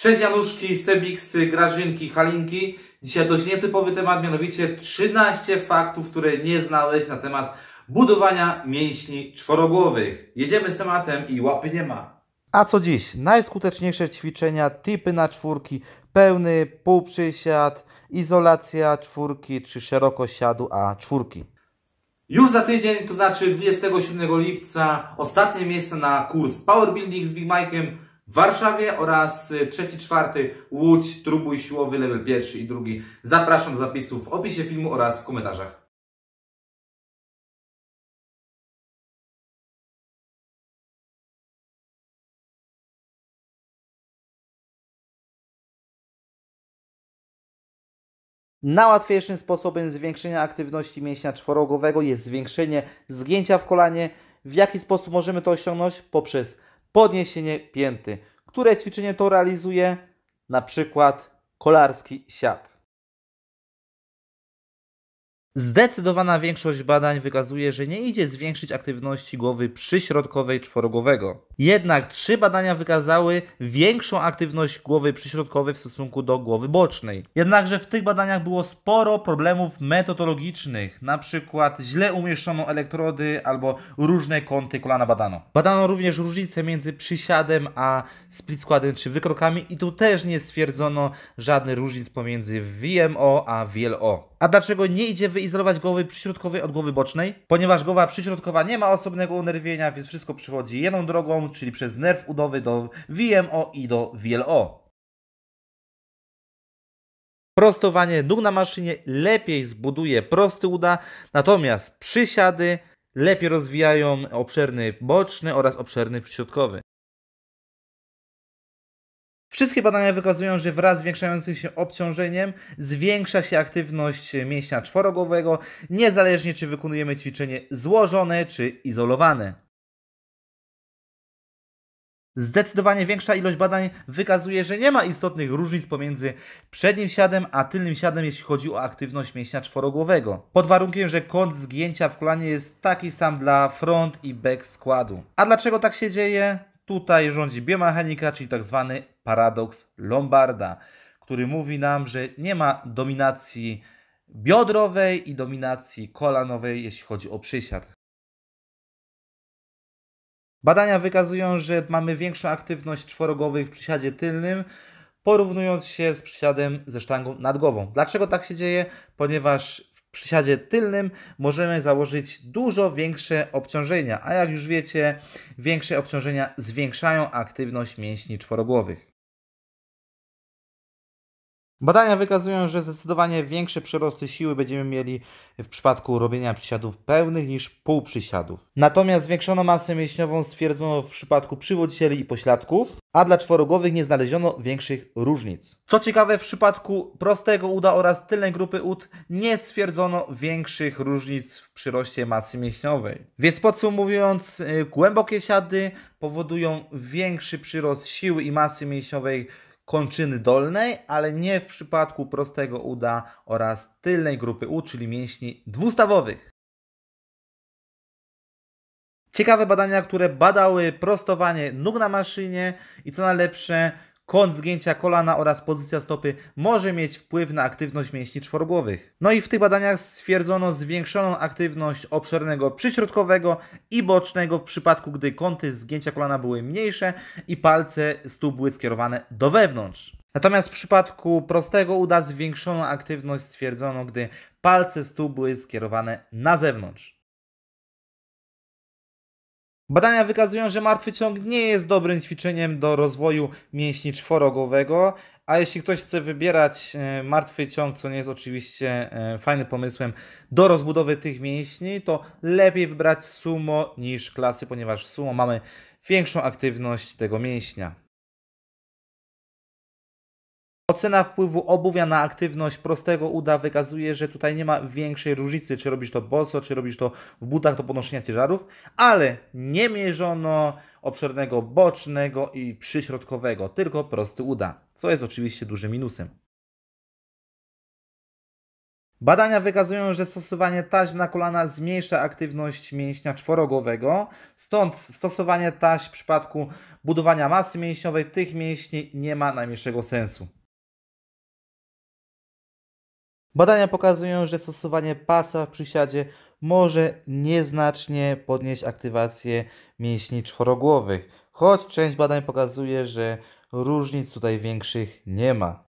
Cześć Januszki, Sebiksy, Grażynki, Halinki. Dzisiaj dość nietypowy temat, mianowicie 13 faktów, które nie znaleźć na temat budowania mięśni czworogłowych. Jedziemy z tematem i łapy nie ma. A co dziś? Najskuteczniejsze ćwiczenia, typy na czwórki, pełny, półprzysiad, izolacja czwórki czy szeroko siadu A czwórki. Już za tydzień, to znaczy 27 lipca, ostatnie miejsce na kurs Powerbuilding z Big Mike'em w Warszawie oraz y, trzeci, czwarty Łódź, Trójbój Siłowy, level pierwszy i drugi. Zapraszam do zapisów w opisie filmu oraz w komentarzach. Najłatwiejszym sposobem zwiększenia aktywności mięśnia czworogowego jest zwiększenie zgięcia w kolanie. W jaki sposób możemy to osiągnąć? Poprzez podniesienie pięty. Które ćwiczenie to realizuje? Na przykład kolarski siat. Zdecydowana większość badań wykazuje, że nie idzie zwiększyć aktywności głowy przyśrodkowej czworogłowego. Jednak trzy badania wykazały większą aktywność głowy przyśrodkowej w stosunku do głowy bocznej. Jednakże w tych badaniach było sporo problemów metodologicznych, np. źle umieszczono elektrody albo różne kąty kolana badano. Badano również różnicę między przysiadem a split składem czy wykrokami i tu też nie stwierdzono żadnych różnic pomiędzy VMO a VLO. A dlaczego nie idzie wyizolować głowy przyśrodkowej od głowy bocznej? Ponieważ głowa przyśrodkowa nie ma osobnego unerwienia, więc wszystko przychodzi jedną drogą, czyli przez nerw udowy do VMO i do VLO. Prostowanie nóg na maszynie lepiej zbuduje prosty uda, natomiast przysiady lepiej rozwijają obszerny boczny oraz obszerny przyśrodkowy. Wszystkie badania wykazują, że wraz z zwiększającym się obciążeniem zwiększa się aktywność mięśnia czworogłowego, niezależnie czy wykonujemy ćwiczenie złożone czy izolowane. Zdecydowanie większa ilość badań wykazuje, że nie ma istotnych różnic pomiędzy przednim siadem a tylnym siadem, jeśli chodzi o aktywność mięśnia czworogłowego. Pod warunkiem, że kąt zgięcia w kolanie jest taki sam dla front i back składu. A dlaczego tak się dzieje? Tutaj rządzi biomechanika, czyli tak zwany paradoks Lombarda, który mówi nam, że nie ma dominacji biodrowej i dominacji kolanowej, jeśli chodzi o przysiad. Badania wykazują, że mamy większą aktywność czworogowych w przysiadzie tylnym, porównując się z przysiadem ze sztangą nadgłową. Dlaczego tak się dzieje? Ponieważ przysiadzie tylnym możemy założyć dużo większe obciążenia, a jak już wiecie, większe obciążenia zwiększają aktywność mięśni czworogłowych. Badania wykazują, że zdecydowanie większe przyrosty siły będziemy mieli w przypadku robienia przysiadów pełnych niż półprzysiadów. Natomiast zwiększono masę mięśniową stwierdzono w przypadku przywodzicieli i pośladków, a dla czworogowych nie znaleziono większych różnic. Co ciekawe, w przypadku prostego uda oraz tylnej grupy ud nie stwierdzono większych różnic w przyroście masy mięśniowej. Więc podsumowując, y, głębokie siady powodują większy przyrost siły i masy mięśniowej kończyny dolnej, ale nie w przypadku prostego uda oraz tylnej grupy U, czyli mięśni dwustawowych. Ciekawe badania, które badały prostowanie nóg na maszynie i co najlepsze, kąt zgięcia kolana oraz pozycja stopy może mieć wpływ na aktywność mięśni czworogłowych. No i w tych badaniach stwierdzono zwiększoną aktywność obszernego przyśrodkowego i bocznego w przypadku, gdy kąty zgięcia kolana były mniejsze i palce stóp były skierowane do wewnątrz. Natomiast w przypadku prostego uda zwiększoną aktywność stwierdzono, gdy palce stóp były skierowane na zewnątrz. Badania wykazują, że martwy ciąg nie jest dobrym ćwiczeniem do rozwoju mięśni czworogłowego, a jeśli ktoś chce wybierać e, martwy ciąg, co nie jest oczywiście e, fajnym pomysłem do rozbudowy tych mięśni, to lepiej wybrać sumo niż klasy, ponieważ sumo mamy większą aktywność tego mięśnia. Ocena wpływu obuwia na aktywność prostego uda wykazuje, że tutaj nie ma większej różnicy, czy robisz to boso, czy robisz to w butach do podnoszenia ciężarów, ale nie mierzono obszernego bocznego i przyśrodkowego, tylko prosty uda, co jest oczywiście dużym minusem. Badania wykazują, że stosowanie taśm na kolana zmniejsza aktywność mięśnia czworogowego, stąd stosowanie taśm w przypadku budowania masy mięśniowej tych mięśni nie ma najmniejszego sensu. Badania pokazują, że stosowanie pasa w przysiadzie może nieznacznie podnieść aktywację mięśni czworogłowych, choć część badań pokazuje, że różnic tutaj większych nie ma.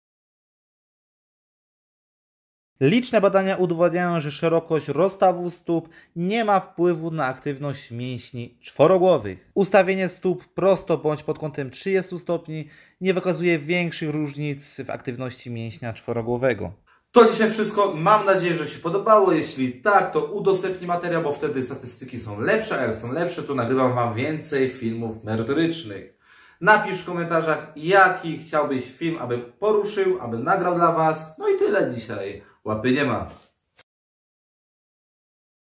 Liczne badania udowadniają, że szerokość rozstawu stóp nie ma wpływu na aktywność mięśni czworogłowych. Ustawienie stóp prosto bądź pod kątem 30 stopni nie wykazuje większych różnic w aktywności mięśnia czworogłowego. To dzisiaj wszystko. Mam nadzieję, że się podobało. Jeśli tak, to udostępnij materiał, bo wtedy statystyki są lepsze, a jak są lepsze, to nagrywam Wam więcej filmów merytorycznych. Napisz w komentarzach, jaki chciałbyś film, abym poruszył, abym nagrał dla Was. No i tyle dzisiaj. Łapy nie ma.